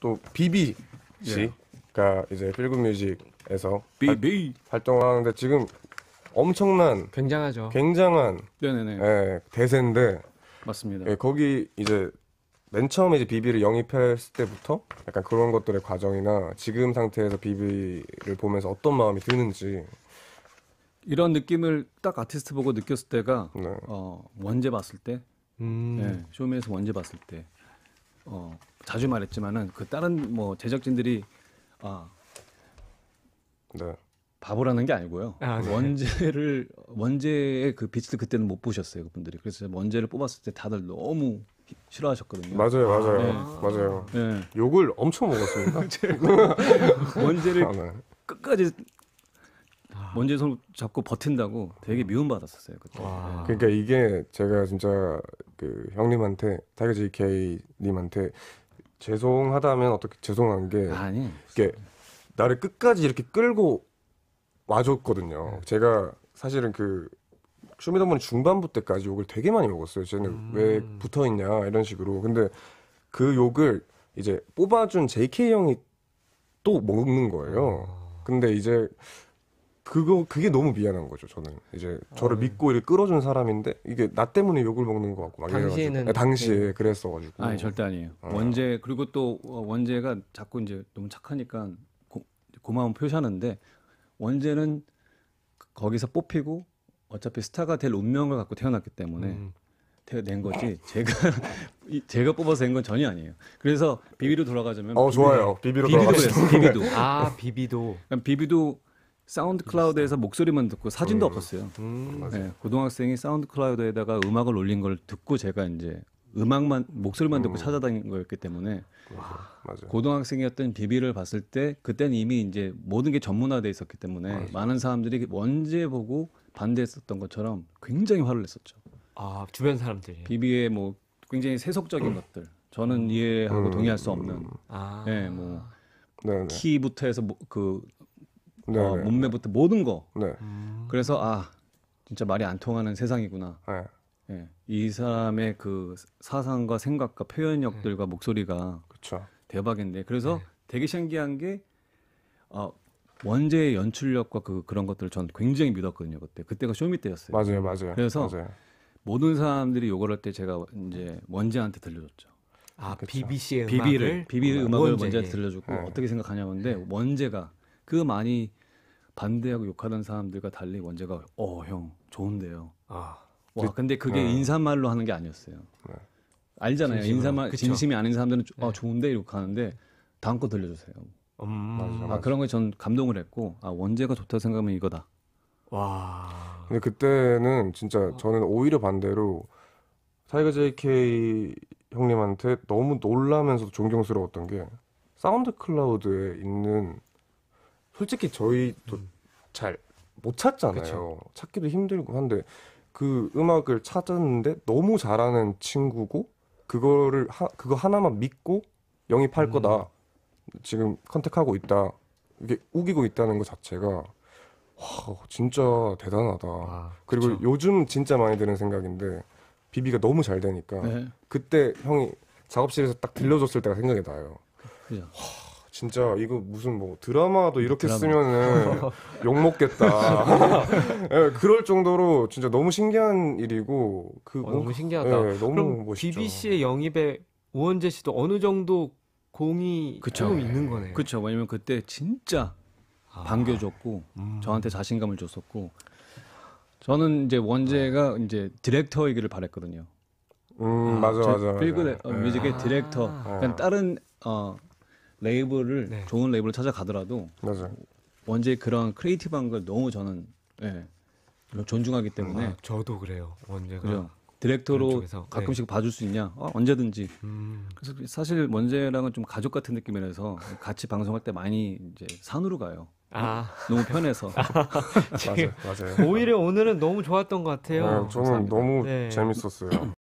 또 비비 씨가 예. 이제 필금뮤직에서 비비 활동 하는데 지금 엄청난 굉장하죠. 굉장한 네네네. 예, 대세인데 맞습니다. 예, 거기 이제 맨 처음에 이제 비비를 영입했을 때부터 약간 그런 것들의 과정이나 지금 상태에서 비비를 보면서 어떤 마음이 드는지 이런 느낌을 딱 아티스트 보고 느꼈을 때가 네. 어, 원제 봤을 때, 음. 네, 쇼미에서 원제 봤을 때 어, 자주 말했지만은 그 다른 뭐 제작진들이 아 네. 바보라는 게 아니고요. 아, 네. 원제를 원제의 그빛트 그때는 못 보셨어요, 그분들이. 그래서 원제를 뽑았을 때 다들 너무 싫어하셨거든요. 맞아요, 아, 맞아요, 네. 맞아요. 네. 욕을 엄청 먹었습니다. 원제를 아, 네. 끝까지 먼지 손 잡고 버틴다고 되게 미움받았었어요 그때. 와. 네. 그러니까 이게 제가 진짜 그 형님한테 타이거 JK 님한테 죄송하다면 어떻게 죄송한 게 아니. 이게 나를 끝까지 이렇게 끌고 와줬거든요. 네. 제가 사실은 그 쇼미더머니 중반부 때까지 욕을 되게 많이 먹었어요. 쟤는 음. 왜 붙어 있냐 이런 식으로. 근데 그 욕을 이제 뽑아준 JK 형이 또 먹는 거예요. 아. 근데 이제 그거 그게 너무 미안한 거죠. 저는 이제 저를 어... 믿고 이렇게 끌어준 사람인데 이게 나 때문에 욕을 먹는 것 같고 막 당시에는 네, 당시에 네. 그랬어가지고 아니 절대 아니에요. 어. 원재 그리고 또 어, 원재가 자꾸 이제 너무 착하니까 고, 고마운 표시하는데 원재는 거기서 뽑히고 어차피 스타가 될 운명을 갖고 태어났기 때문에 음. 낸 거지 제가 제가 뽑아서 낸 건 전혀 아니에요. 그래서 비비로 돌아가자면 어 비비, 네. 좋아요 비비로 비비도 돌아가시는 비비도 아 비비도 그러니까 비비도 사운드 클라우드에서 목소리만 듣고 사진도 없었어요. 음. 네, 고등학생이 사운드 클라우드에다가 음악을 올린 걸 듣고 제가 이제 음악만 목소리만 듣고 음. 찾아다닌 거였기 때문에 맞아. 고등학생이었던 비비를 봤을 때 그때는 이미 이제 모든 게 전문화돼 있었기 때문에 맞아. 많은 사람들이 원제 보고 반대했었던 것처럼 굉장히 화를 냈었죠. 아 주변 사람들이 비비의 뭐 굉장히 세속적인 음. 것들 저는 이해하고 음. 동의할 수 없는 음. 예 뭐 아. 네, 뭐 네네. 키부터 해서 뭐, 그 어, 몸매부터 모든 거. 네. 그래서 아 진짜 말이 안 통하는 세상이구나. 네. 예. 이 사람의 그 사상과 생각과 표현력들과 네. 목소리가 그쵸. 대박인데 그래서 네. 되게 신기한 게 어, 원제의 연출력과 그 그런 것들을 전 굉장히 믿었거든요 그때 그때가 쇼미 때였어요. 맞아요, 맞아요. 그래서 맞아요. 모든 사람들이 욕을 할때 제가 이제 원제한테 들려줬죠. 아 그쵸. BBC의 비비를, 음악을 비비 음악을 원제한테 들려주고 네. 어떻게 생각하냐는데 원제가 그 많이 반대하고 욕하던 사람들과 달리 원재가 어 형 좋은데요. 아. 와 그, 근데 그게 네. 인사말로 하는 게 아니었어요. 네. 알잖아요. 인사말 그 진심이 아닌 사람들은 어, 네. 아 좋은데 이렇게 하는데 다음 거 들려주세요. 음, 맞아, 아, 맞아. 아 그런 거전 감동을 했고 아 원재가 좋다 생각하면 이거다. 와. 근데 그때는 진짜 어. 저는 오히려 반대로 타이거 JK 형님한테 너무 놀라면서도 존경스러웠던 게 사운드 클라우드에 있는 솔직히 저희도 음. 잘못 찾잖아요. 그쵸. 찾기도 힘들고 한데 그 음악을 찾았는데 너무 잘하는 친구고 그거를 하, 그거 하나만 믿고 영입할 음. 거다. 지금 컨택하고 있다. 이게 우기고 있다는 것 자체가 와 진짜 대단하다. 아, 그리고 요즘 진짜 많이 드는 생각인데 비비가 너무 잘 되니까 네. 그때 형이 작업실에서 딱 들려줬을 때가 생각이 나요. 그죠. 진짜 이거 무슨 뭐 드라마도 뭐 이렇게 드라마. 쓰면은 욕 먹겠다. 네, 그럴 정도로 진짜 너무 신기한 일이고 그 어, 뭐, 너무 신기하다. 네, 너무 그럼 멋있죠. BBC의 영입에 오원재 씨도 어느 정도 공이 그쵸. 조금 있는 거네요. 그렇죠. 왜냐면 그때 진짜 아. 반겨줬고 음. 저한테 자신감을 줬었고 저는 이제 원재가 네. 이제 디렉터이기를 바랬거든요. 음, 아, 맞아 맞아. 필그의 어, 뮤직의 아. 디렉터. 그러니까 아. 다른 어 레이블을 네. 좋은 레이블을 찾아가더라도 맞아요. 원제 그런 크리에이티브한 걸 너무 저는 예, 존중하기 때문에 아, 저도 그래요. 원제가 그죠? 디렉터로 네. 가끔씩 네. 봐줄 수 있냐? 어, 언제든지. 음. 그래서 사실 원제랑은 좀 가족 같은 느낌이라서 같이 방송할 때 많이 이제 산으로 가요. 아. 너무 편해서. 맞아요, 맞아요. 오히려 오늘은 너무 좋았던 것 같아요. 네, 저는 감사합니다. 너무 네. 재밌었어요.